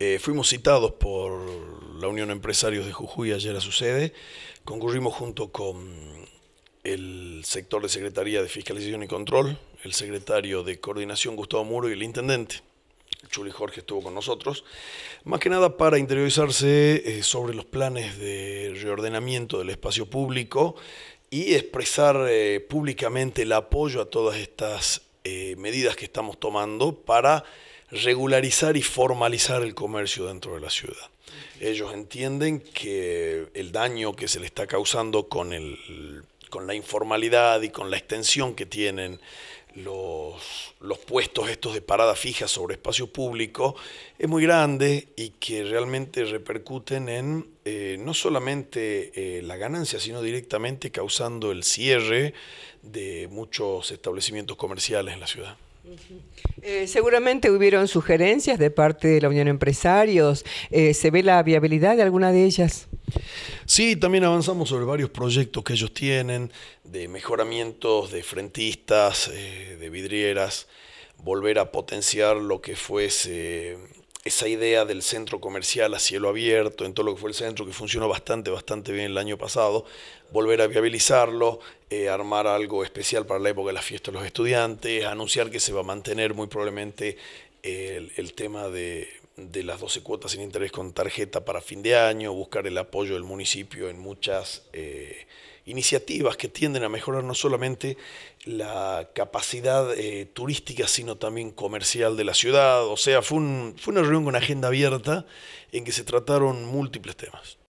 Eh, fuimos citados por la Unión Empresarios de Jujuy ayer a su sede. Concurrimos junto con el sector de Secretaría de Fiscalización y Control, el secretario de Coordinación Gustavo Muro y el intendente. Chuli Jorge estuvo con nosotros, más que nada para interiorizarse eh, sobre los planes de reordenamiento del espacio público y expresar eh, públicamente el apoyo a todas estas medidas que estamos tomando para regularizar y formalizar el comercio dentro de la ciudad. Ellos entienden que el daño que se le está causando con, el, con la informalidad y con la extensión que tienen los, los, puestos estos de parada fija sobre espacio público es muy grande y que realmente repercuten en eh, no solamente eh, la ganancia, sino directamente causando el cierre de muchos establecimientos comerciales en la ciudad. Eh, seguramente hubieron sugerencias de parte de la Unión Empresarios. Eh, ¿Se ve la viabilidad de alguna de ellas? Sí, también avanzamos sobre varios proyectos que ellos tienen, de mejoramientos de frentistas, eh, de vidrieras, volver a potenciar lo que fuese esa idea del centro comercial a cielo abierto, en todo lo que fue el centro, que funcionó bastante, bastante bien el año pasado, volver a viabilizarlo, eh, armar algo especial para la época de las fiestas de los estudiantes, anunciar que se va a mantener muy probablemente eh, el tema de de las 12 cuotas sin interés con tarjeta para fin de año, buscar el apoyo del municipio en muchas eh, iniciativas que tienden a mejorar no solamente la capacidad eh, turística, sino también comercial de la ciudad. O sea, fue, fue una reunión con agenda abierta en que se trataron múltiples temas.